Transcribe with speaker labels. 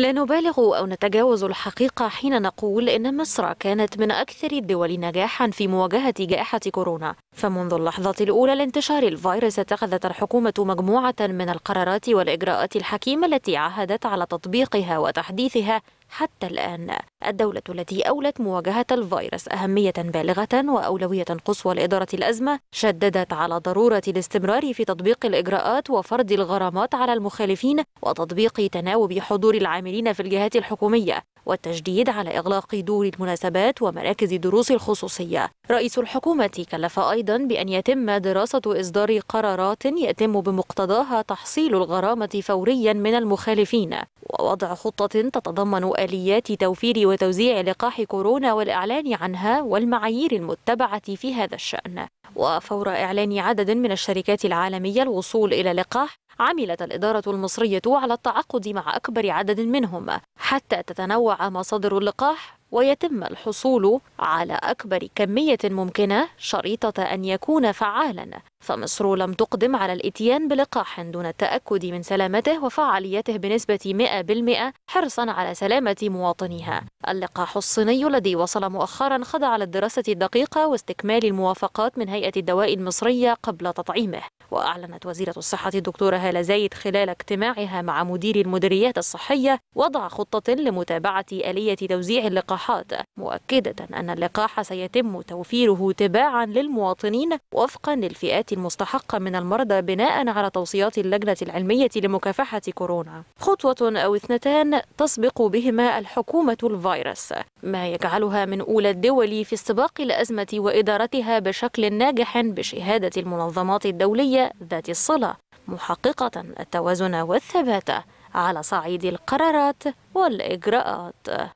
Speaker 1: لا نبالغ أو نتجاوز الحقيقة حين نقول إن مصر كانت من أكثر الدول نجاحا في مواجهة جائحة كورونا فمنذ اللحظة الأولى لانتشار الفيروس اتخذت الحكومة مجموعة من القرارات والإجراءات الحكيمة التي عهدت على تطبيقها وتحديثها حتى الآن الدولة التي أولت مواجهة الفيروس أهمية بالغة وأولوية قصوى لإدارة الأزمة شددت على ضرورة الاستمرار في تطبيق الإجراءات وفرض الغرامات على المخالفين وتطبيق تناوب حضور العاملين في الجهات الحكومية والتشديد على إغلاق دور المناسبات ومراكز الدروس الخصوصية رئيس الحكومة كلف أيضا بأن يتم دراسة إصدار قرارات يتم بمقتضاها تحصيل الغرامة فوريا من المخالفين ووضع خطة تتضمن آليات توفير وتوزيع لقاح كورونا والإعلان عنها والمعايير المتبعة في هذا الشأن وفور إعلان عدد من الشركات العالمية الوصول إلى لقاح عملت الإدارة المصرية على التعاقد مع أكبر عدد منهم حتى تتنوع مصادر اللقاح ويتم الحصول على أكبر كمية ممكنة شريطة أن يكون فعالا فمصر لم تقدم على الإتيان بلقاح دون التأكد من سلامته وفعاليته بنسبة 100% حرصا على سلامة مواطنيها اللقاح الصيني الذي وصل مؤخرا خضع للدراسة الدقيقة واستكمال الموافقات من هيئة الدواء المصرية قبل تطعيمه وأعلنت وزيرة الصحة الدكتورة هالة زايد خلال اجتماعها مع مدير المديريات الصحية وضع خطة لمتابعة آلية توزيع اللقاحات مؤكدة أن اللقاح سيتم توفيره تباعا للمواطنين وفقا للفئات المستحقة من المرضى بناء على توصيات اللجنة العلمية لمكافحة كورونا خطوة أو اثنتان تسبق بهما الحكومة الفيروس ما يجعلها من أولى الدول في استباق الأزمة وإدارتها بشكل ناجح بشهادة المنظمات الدولية العالمية ذات الصلة محققة التوازن والثبات على صعيد القرارات والإجراءات